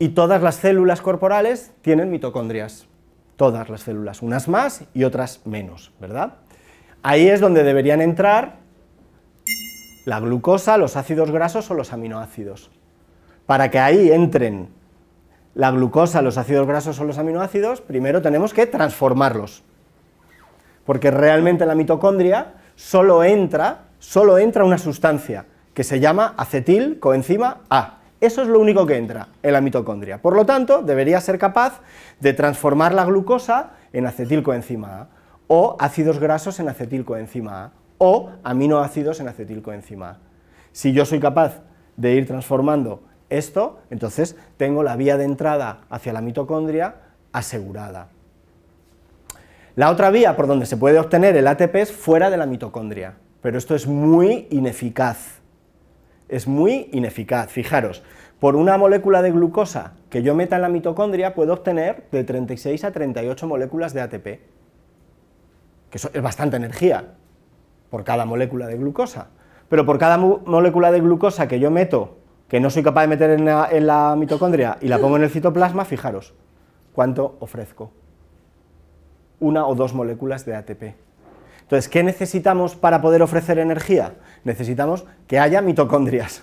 Y todas las células corporales tienen mitocondrias. Todas las células, unas más y otras menos, ¿verdad? Ahí es donde deberían entrar la glucosa, los ácidos grasos o los aminoácidos. Para que ahí entren la glucosa, los ácidos grasos o los aminoácidos, primero tenemos que transformarlos. Porque realmente la mitocondria solo entra, solo entra una sustancia que se llama acetil coenzima A eso es lo único que entra en la mitocondria. Por lo tanto, debería ser capaz de transformar la glucosa en acetilcoenzima A, o ácidos grasos en acetilcoenzima A, o aminoácidos en acetilcoenzima A. Si yo soy capaz de ir transformando esto, entonces tengo la vía de entrada hacia la mitocondria asegurada. La otra vía por donde se puede obtener el ATP es fuera de la mitocondria, pero esto es muy ineficaz es muy ineficaz. Fijaros, por una molécula de glucosa que yo meta en la mitocondria puedo obtener de 36 a 38 moléculas de ATP, que es bastante energía por cada molécula de glucosa. Pero por cada molécula de glucosa que yo meto, que no soy capaz de meter en la mitocondria y la pongo en el citoplasma, fijaros, ¿cuánto ofrezco? Una o dos moléculas de ATP. Entonces, ¿qué necesitamos para poder ofrecer energía? Necesitamos que haya mitocondrias.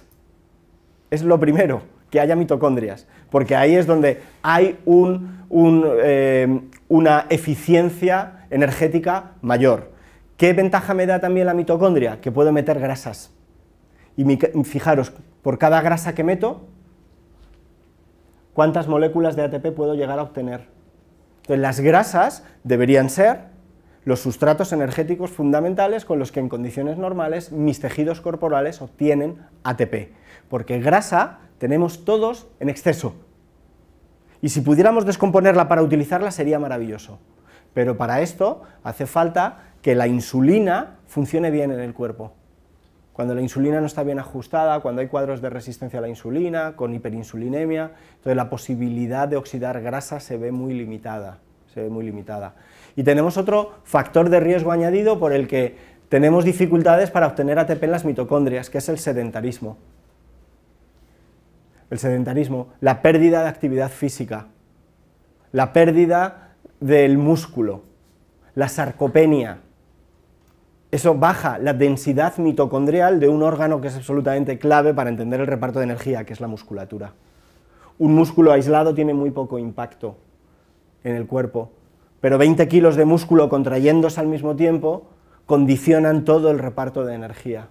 Es lo primero, que haya mitocondrias, porque ahí es donde hay eh, una eficiencia energética mayor. ¿Qué ventaja me da también la mitocondria? Que puedo meter grasas. Y fijaros, por cada grasa que meto, ¿cuántas moléculas de ATP puedo llegar a obtener? Entonces, las grasas deberían ser los sustratos energéticos fundamentales con los que en condiciones normales mis tejidos corporales obtienen ATP, porque grasa tenemos todos en exceso. Y si pudiéramos descomponerla para utilizarla sería maravilloso. Pero para esto hace falta que la insulina funcione bien en el cuerpo. Cuando la insulina no está bien ajustada, cuando hay cuadros de resistencia a la insulina, con hiperinsulinemia, entonces la posibilidad de oxidar grasa se ve muy limitada muy limitada. Y tenemos otro factor de riesgo añadido por el que tenemos dificultades para obtener ATP en las mitocondrias, que es el sedentarismo. El sedentarismo, la pérdida de actividad física, la pérdida del músculo, la sarcopenia. Eso baja la densidad mitocondrial de un órgano que es absolutamente clave para entender el reparto de energía, que es la musculatura. Un músculo aislado tiene muy poco impacto en el cuerpo, pero 20 kilos de músculo contrayéndose al mismo tiempo condicionan todo el reparto de energía.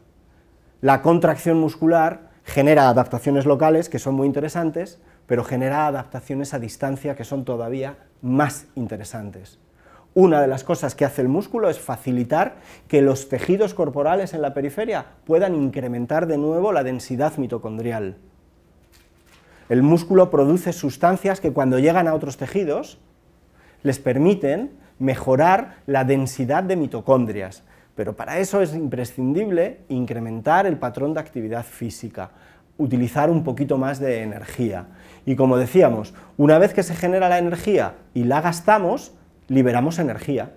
La contracción muscular genera adaptaciones locales que son muy interesantes, pero genera adaptaciones a distancia que son todavía más interesantes. Una de las cosas que hace el músculo es facilitar que los tejidos corporales en la periferia puedan incrementar de nuevo la densidad mitocondrial. El músculo produce sustancias que cuando llegan a otros tejidos, les permiten mejorar la densidad de mitocondrias, pero para eso es imprescindible incrementar el patrón de actividad física, utilizar un poquito más de energía. Y como decíamos, una vez que se genera la energía y la gastamos, liberamos energía.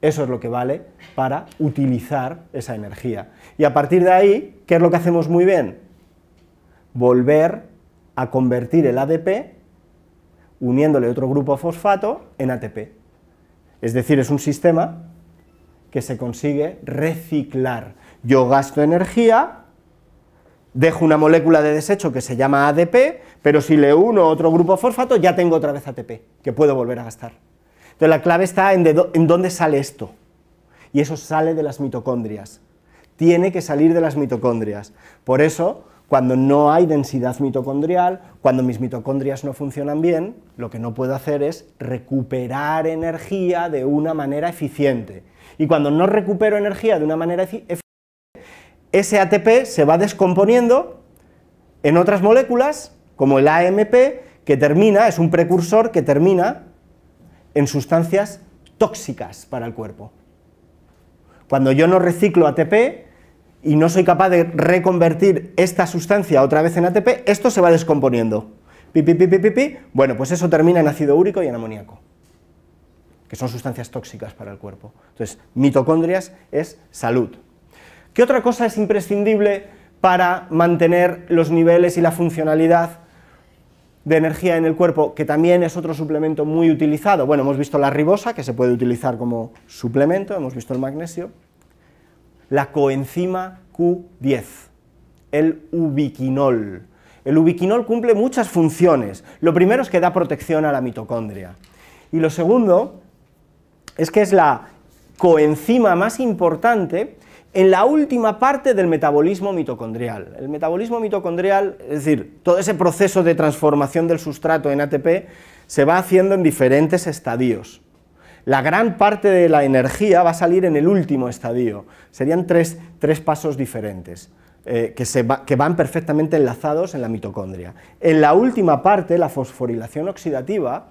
Eso es lo que vale para utilizar esa energía. Y a partir de ahí, ¿qué es lo que hacemos muy bien? Volver a convertir el ADP uniéndole otro grupo fosfato en ATP. Es decir, es un sistema que se consigue reciclar. Yo gasto energía, dejo una molécula de desecho que se llama ADP, pero si le uno otro grupo fosfato ya tengo otra vez ATP, que puedo volver a gastar. Entonces la clave está en, en dónde sale esto. Y eso sale de las mitocondrias. Tiene que salir de las mitocondrias. Por eso cuando no hay densidad mitocondrial, cuando mis mitocondrias no funcionan bien, lo que no puedo hacer es recuperar energía de una manera eficiente. Y cuando no recupero energía de una manera eficiente, ese ATP se va descomponiendo en otras moléculas, como el AMP, que termina, es un precursor que termina en sustancias tóxicas para el cuerpo. Cuando yo no reciclo ATP, y no soy capaz de reconvertir esta sustancia otra vez en ATP, esto se va descomponiendo. Pi, pi, pi, pi, pi, Bueno, pues eso termina en ácido úrico y en amoníaco, que son sustancias tóxicas para el cuerpo. Entonces, mitocondrias es salud. ¿Qué otra cosa es imprescindible para mantener los niveles y la funcionalidad de energía en el cuerpo, que también es otro suplemento muy utilizado? Bueno, hemos visto la ribosa, que se puede utilizar como suplemento, hemos visto el magnesio, la coenzima Q10, el ubiquinol. El ubiquinol cumple muchas funciones. Lo primero es que da protección a la mitocondria. Y lo segundo es que es la coenzima más importante en la última parte del metabolismo mitocondrial. El metabolismo mitocondrial, es decir, todo ese proceso de transformación del sustrato en ATP, se va haciendo en diferentes estadios la gran parte de la energía va a salir en el último estadio. Serían tres, pasos diferentes. Eh, que, que van perfectamente enlazados en la mitocondria. En la última parte, la fosforilación oxidativa,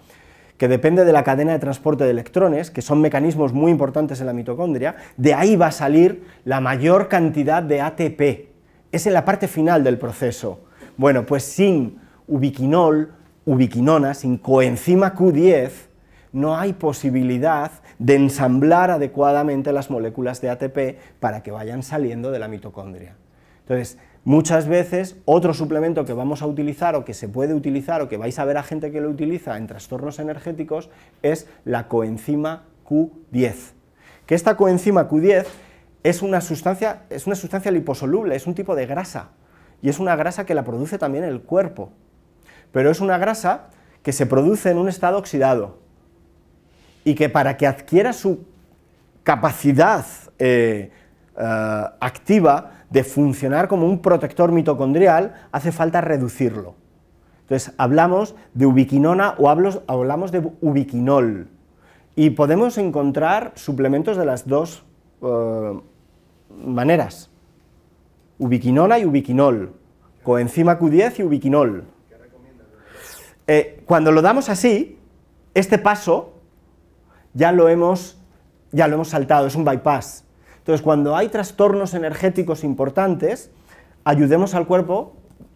que depende de la cadena de transporte de electrones, que son mecanismos muy importantes en la mitocondria, de ahí va a salir la mayor cantidad de ATP. Es en la parte final del proceso. Bueno, pues sin ubiquinol, ubiquinona, sin coenzima Q10, no hay posibilidad de ensamblar adecuadamente las moléculas de ATP para que vayan saliendo de la mitocondria. Entonces, muchas veces otro suplemento que vamos a utilizar o que se puede utilizar o que vais a ver a gente que lo utiliza en trastornos energéticos es la coenzima Q10. Que esta coenzima Q10 es una sustancia, es una sustancia liposoluble, es un tipo de grasa y es una grasa que la produce también el cuerpo. Pero es una grasa que se produce en un estado oxidado, y que para que adquiera su capacidad eh, eh, activa de funcionar como un protector mitocondrial, hace falta reducirlo. Entonces, hablamos de ubiquinona o hablamos de ubiquinol. Y podemos encontrar suplementos de las dos eh, maneras. Ubiquinona y ubiquinol. Coenzima Q10 y ubiquinol. cuando lo damos así, este paso ya lo hemos, ya lo hemos saltado, es un bypass. Entonces, cuando hay trastornos energéticos importantes, ayudemos al cuerpo,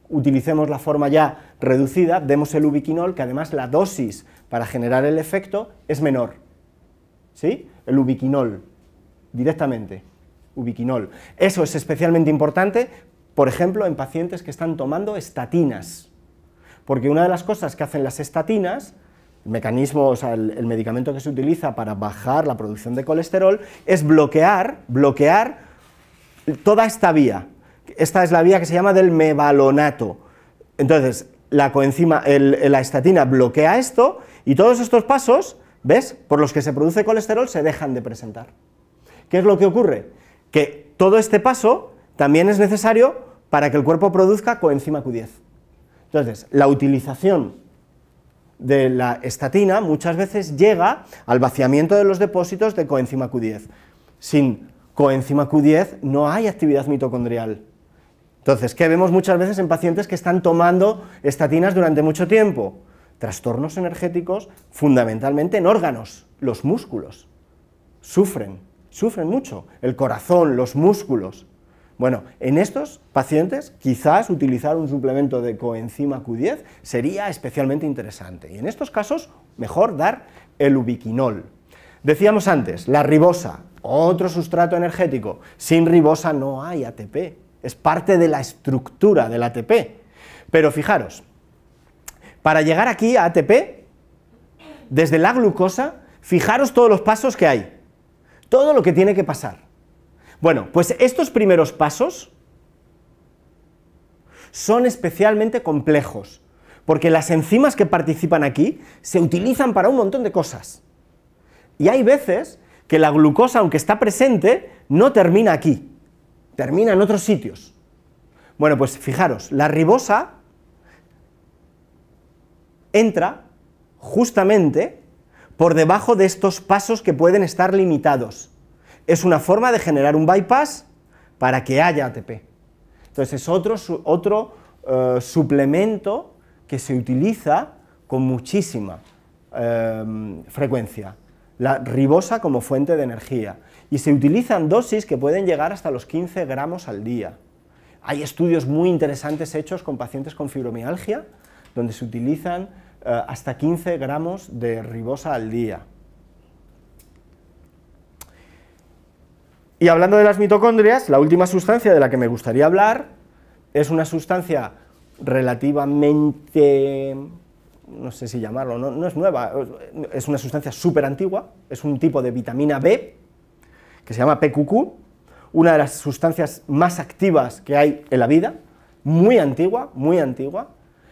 utilicemos la forma ya reducida, demos el ubiquinol, que además la dosis para generar el efecto es menor. ¿Sí? El ubiquinol, directamente, ubiquinol. Eso es especialmente importante, por ejemplo, en pacientes que están tomando estatinas. Porque una de las cosas que hacen las estatinas el el, medicamento que se utiliza para bajar la producción de colesterol es bloquear, bloquear toda esta vía. Esta es la vía que se llama del mevalonato. Entonces, la coenzima, la estatina bloquea esto y todos estos pasos, ¿ves?, por los que se produce colesterol se dejan de presentar. ¿Qué es lo que ocurre? Que todo este paso también es necesario para que el cuerpo produzca coenzima Q10. Entonces, la utilización de la estatina muchas veces llega al vaciamiento de los depósitos de coenzima Q10. Sin coenzima Q10 no hay actividad mitocondrial. Entonces, ¿qué vemos muchas veces en pacientes que están tomando estatinas durante mucho tiempo? Trastornos energéticos fundamentalmente en órganos, los músculos. Sufren, sufren mucho, el corazón, los músculos. Bueno, en estos pacientes quizás utilizar un suplemento de coenzima Q10 sería especialmente interesante. Y en estos casos, mejor dar el ubiquinol. Decíamos antes, la ribosa, otro sustrato energético. Sin ribosa no hay ATP, es parte de la estructura del ATP. Pero fijaros, para llegar aquí a ATP, desde la glucosa, fijaros todos los pasos que hay, todo lo que tiene que pasar. Bueno, pues estos primeros pasos son especialmente complejos, porque las enzimas que participan aquí se utilizan para un montón de cosas. Y hay veces que la glucosa, aunque está presente, no termina aquí, termina en otros sitios. Bueno, pues fijaros, la ribosa entra justamente por debajo de estos pasos que pueden estar limitados es una forma de generar un bypass para que haya ATP. Entonces es otro, eh, suplemento que se utiliza con muchísima em, frecuencia, la ribosa como fuente de energía. Y se utilizan dosis que pueden llegar hasta los 15 gramos al día. Hay estudios muy interesantes hechos con pacientes con fibromialgia, donde se utilizan eh, hasta 15 gramos de ribosa al día. Y hablando de las mitocondrias, la última sustancia de la que me gustaría hablar es una sustancia relativamente, no sé si llamarlo, no, es nueva, es una sustancia súper antigua, es un tipo de vitamina B que se llama PQQ, una de las sustancias más activas que hay en la vida, muy antigua, muy antigua,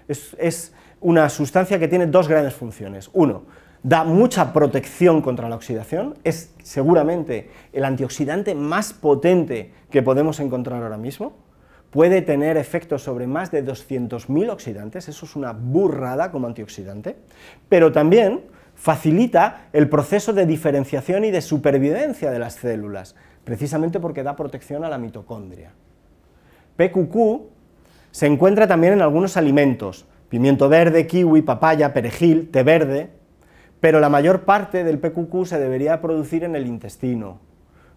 es, es una sustancia que tiene dos grandes funciones. Uno, da mucha protección contra la oxidación, es seguramente el antioxidante más potente que podemos encontrar ahora mismo, puede tener efectos sobre más de 200.000 oxidantes, eso es una burrada como antioxidante, pero también facilita el proceso de diferenciación y de supervivencia de las células, precisamente porque da protección a la mitocondria. PQQ se encuentra también en algunos alimentos, pimiento verde, kiwi, papaya, perejil, té verde, pero la mayor parte del PQQ se debería producir en el intestino.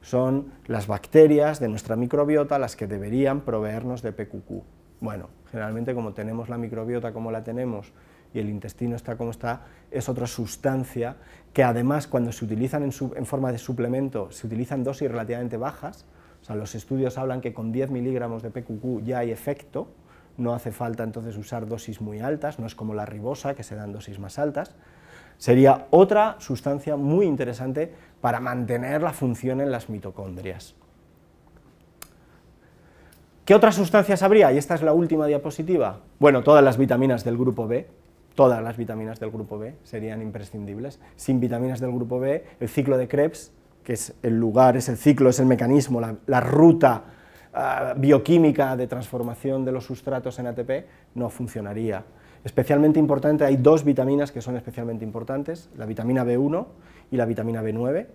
Son las bacterias de nuestra microbiota las que deberían proveernos de PQQ. Bueno, generalmente como tenemos la microbiota como la tenemos y el intestino está como está, es otra sustancia que además cuando se utilizan en, forma de suplemento se utilizan dosis relativamente bajas, o sea, los estudios hablan que con 10 miligramos de PQQ ya hay efecto, no hace falta entonces usar dosis muy altas, no es como la ribosa que se dan dosis más altas, Sería otra sustancia muy interesante para mantener la función en las mitocondrias. ¿Qué otras sustancias habría? Y esta es la última diapositiva. Bueno, todas las vitaminas del grupo B, todas las vitaminas del grupo B serían imprescindibles. Sin vitaminas del grupo B, el ciclo de Krebs, que es el lugar, es el ciclo, es el mecanismo, la, ruta ah, bioquímica de transformación de los sustratos en ATP, no funcionaría. Especialmente importante, hay dos vitaminas que son especialmente importantes, la vitamina B1 y la vitamina B9.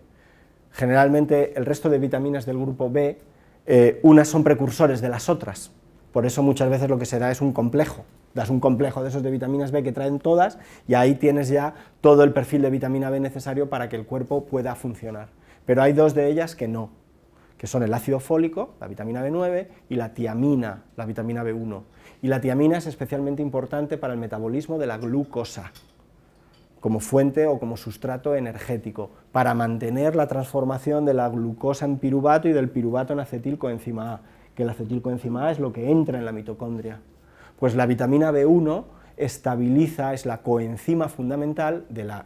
Generalmente el resto de vitaminas del grupo B, eh, unas son precursores de las otras, por eso muchas veces lo que se da es un complejo. Das un complejo de esos de vitaminas B que traen todas y ahí tienes ya todo el perfil de vitamina B necesario para que el cuerpo pueda funcionar. Pero hay dos de ellas que no, que son el ácido fólico, la vitamina B9, y la tiamina, la vitamina B1. Y la tiamina es especialmente importante para el metabolismo de la glucosa, como fuente o como sustrato energético, para mantener la transformación de la glucosa en piruvato y del piruvato en acetilcoenzima A, que el acetilcoenzima A es lo que entra en la mitocondria. Pues la vitamina B1 estabiliza, es la coenzima fundamental de la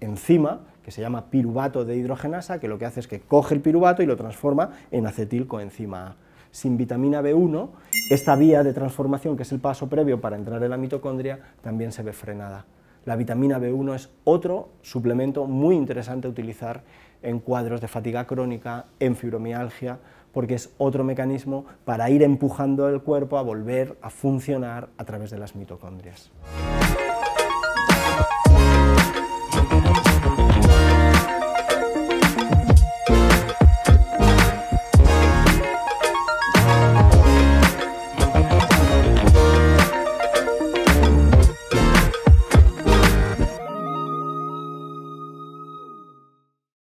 enzima que se llama piruvato de hidrogenasa, que lo que hace es que coge el piruvato y lo transforma en acetilcoenzima A. Sin vitamina B1, esta vía de transformación, que es el paso previo para entrar en la mitocondria, también se ve frenada. La vitamina B1 es otro suplemento muy interesante a utilizar en cuadros de fatiga crónica, en fibromialgia, porque es otro mecanismo para ir empujando el cuerpo a volver a funcionar a través de las mitocondrias.